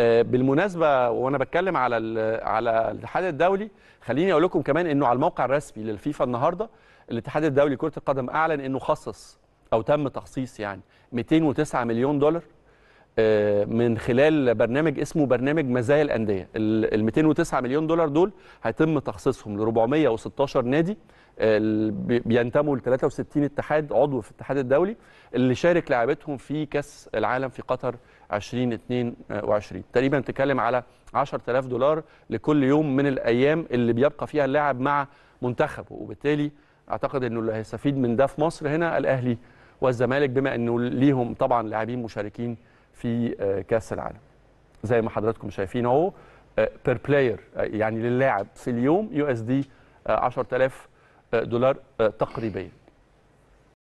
آه، بالمناسبه وانا بتكلم على على الاتحاد الدولي خليني اقول لكم كمان انه على الموقع الرسمي للفيفا النهارده الاتحاد الدولي لكره القدم اعلن انه خصص او تم تخصيص يعني 209 مليون دولار من خلال برنامج اسمه برنامج مزايا الانديه ال 209 مليون دولار دول هيتم تخصيصهم ل 416 نادي آه، بينتموا ل 63 اتحاد عضو في الاتحاد الدولي اللي شارك لعبتهم في كاس العالم في قطر 2022 تقريبا تكلم على 10000 دولار لكل يوم من الايام اللي بيبقى فيها اللاعب مع منتخبه وبالتالي اعتقد انه اللي هيستفيد من ده في مصر هنا الاهلي والزمالك بما انه ليهم طبعا لاعبين مشاركين في آه، كاس العالم زي ما حضراتكم شايفين اهو بير آه، بلاير آه، يعني للاعب في اليوم يو اس دي 10000 دولار تقريبا